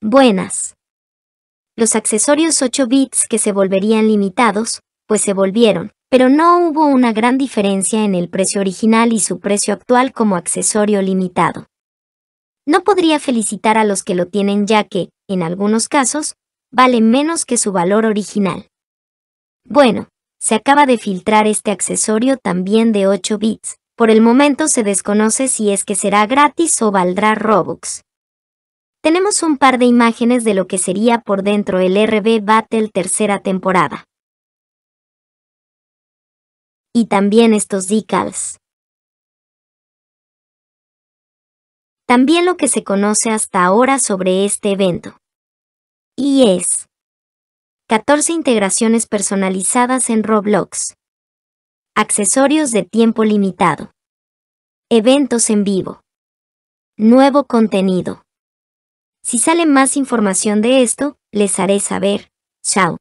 buenas. Los accesorios 8 bits que se volverían limitados, pues se volvieron, pero no hubo una gran diferencia en el precio original y su precio actual como accesorio limitado. No podría felicitar a los que lo tienen ya que, en algunos casos, vale menos que su valor original. Bueno, se acaba de filtrar este accesorio también de 8 bits. Por el momento se desconoce si es que será gratis o valdrá Robux tenemos un par de imágenes de lo que sería por dentro el RB Battle tercera temporada. Y también estos decals. También lo que se conoce hasta ahora sobre este evento. Y es 14 integraciones personalizadas en Roblox. Accesorios de tiempo limitado. Eventos en vivo. Nuevo contenido. Si sale más información de esto, les haré saber. Chao.